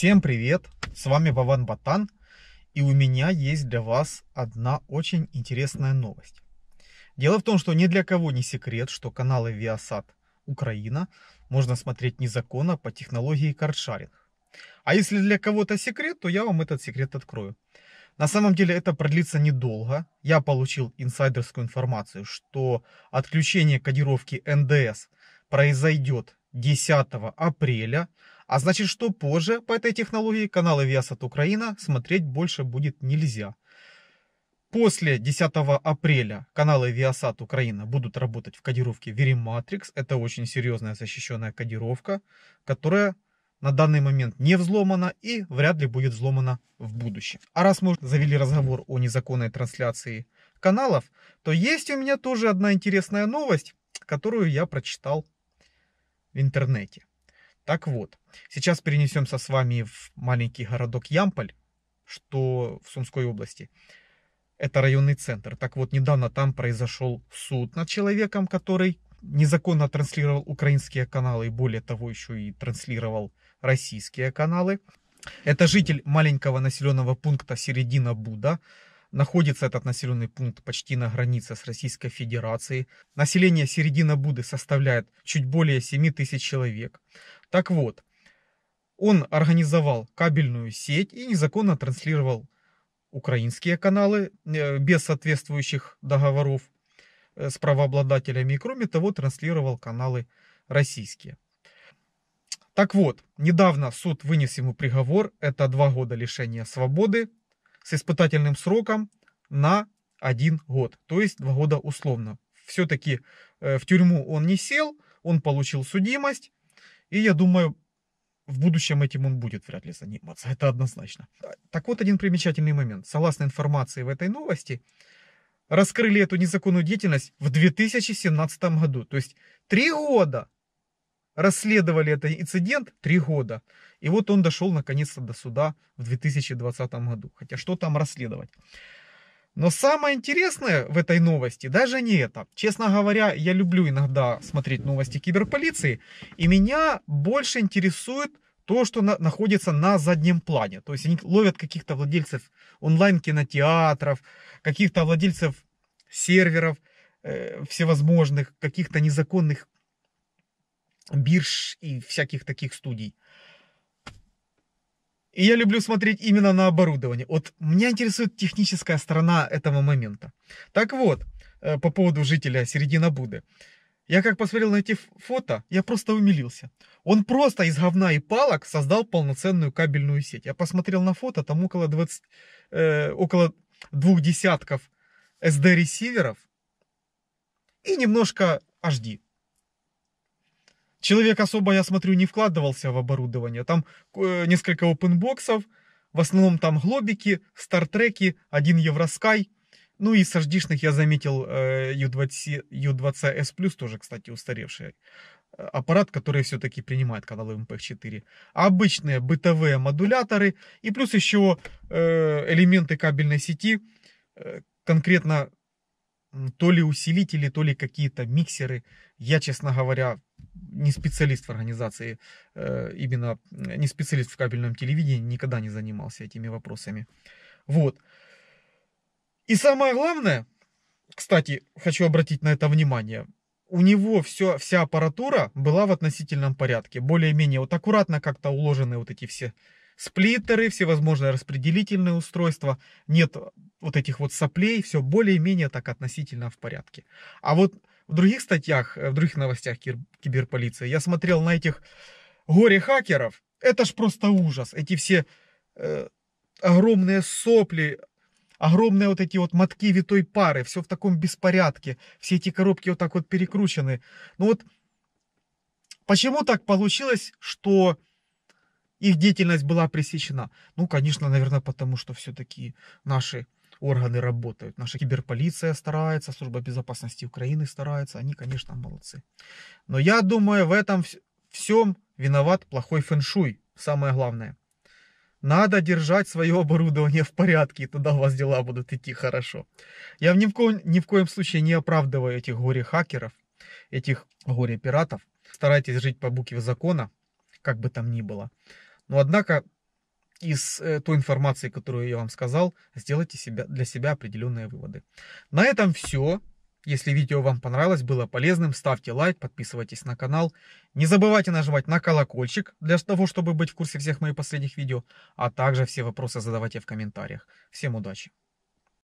Всем привет! С вами Вован Батан, и у меня есть для вас одна очень интересная новость. Дело в том, что ни для кого не секрет, что каналы Viasat Украина можно смотреть незаконно по технологии каршаринг. А если для кого-то секрет, то я вам этот секрет открою. На самом деле это продлится недолго. Я получил инсайдерскую информацию, что отключение кодировки НДС произойдет 10 апреля, а значит, что позже по этой технологии каналы Viasat Украина смотреть больше будет нельзя. После 10 апреля каналы Viasat Украина будут работать в кодировке Verimatrix. Это очень серьезная защищенная кодировка, которая на данный момент не взломана и вряд ли будет взломана в будущем. А раз мы завели разговор о незаконной трансляции каналов, то есть у меня тоже одна интересная новость, которую я прочитал в интернете. Так вот, сейчас перенесемся с вами в маленький городок Ямполь, что в Сумской области. Это районный центр. Так вот, недавно там произошел суд над человеком, который незаконно транслировал украинские каналы и более того еще и транслировал российские каналы. Это житель маленького населенного пункта Середина Буда, Находится этот населенный пункт почти на границе с Российской Федерацией. Население середина Буды составляет чуть более 7 тысяч человек. Так вот, он организовал кабельную сеть и незаконно транслировал украинские каналы э, без соответствующих договоров э, с правообладателями. И кроме того, транслировал каналы российские. Так вот, недавно суд вынес ему приговор. Это два года лишения свободы с испытательным сроком на один год, то есть два года условно. Все-таки э, в тюрьму он не сел, он получил судимость, и я думаю, в будущем этим он будет вряд ли заниматься, это однозначно. Так вот, один примечательный момент. Согласно информации в этой новости, раскрыли эту незаконную деятельность в 2017 году. То есть три года расследовали этот инцидент три года. И вот он дошел наконец-то до суда в 2020 году. Хотя что там расследовать? Но самое интересное в этой новости даже не это. Честно говоря, я люблю иногда смотреть новости киберполиции, и меня больше интересует то, что на, находится на заднем плане. То есть они ловят каких-то владельцев онлайн-кинотеатров, каких-то владельцев серверов э, всевозможных, каких-то незаконных бирж и всяких таких студий. И я люблю смотреть именно на оборудование. Вот меня интересует техническая сторона этого момента. Так вот, э, по поводу жителя середина Буды. Я как посмотрел на эти фото, я просто умилился. Он просто из говна и палок создал полноценную кабельную сеть. Я посмотрел на фото, там около, 20, э, около двух десятков SD-ресиверов и немножко HD. Человек особо, я смотрю, не вкладывался в оборудование. Там э, несколько опенбоксов, в основном там глобики, стартреки, один евроскай. Ну и с HD-шных я заметил U20, э, U20S тоже, кстати, устаревший э, аппарат, который все-таки принимает каналы MP4. Эм обычные бытовые модуляторы и плюс еще элементы кабельной сети, конкретно то ли усилители, то ли какие-то миксеры. Я, честно говоря, не специалист в организации, э, именно э, не специалист в кабельном телевидении, никогда не занимался этими вопросами. Вот. И самое главное, кстати, хочу обратить на это внимание, у него все, вся аппаратура была в относительном порядке, более-менее вот аккуратно как-то уложены вот эти все сплиттеры, всевозможные распределительные устройства, нет вот этих вот соплей, все более-менее так относительно в порядке. А вот в других статьях, э, в других новостях киберполиции я смотрел на этих горе-хакеров. Это ж просто ужас. Эти все э, огромные сопли, огромные вот эти вот мотки витой пары, все в таком беспорядке, все эти коробки вот так вот перекручены. Ну вот почему так получилось, что их деятельность была пресечена? Ну, конечно, наверное, потому что все-таки наши органы работают. Наша киберполиция старается, служба безопасности Украины старается. Они, конечно, молодцы. Но я думаю, в этом всем виноват плохой фэншуй. Самое главное. Надо держать свое оборудование в порядке, и тогда у вас дела будут идти хорошо. Я ни в коем, ни в коем случае не оправдываю этих горе-хакеров, этих горе-пиратов. Старайтесь жить по букве закона, как бы там ни было. Но однако из э, той информации, которую я вам сказал, сделайте себя, для себя определенные выводы. На этом все. Если видео вам понравилось, было полезным, ставьте лайк, подписывайтесь на канал. Не забывайте нажимать на колокольчик для того, чтобы быть в курсе всех моих последних видео, а также все вопросы задавайте в комментариях. Всем удачи!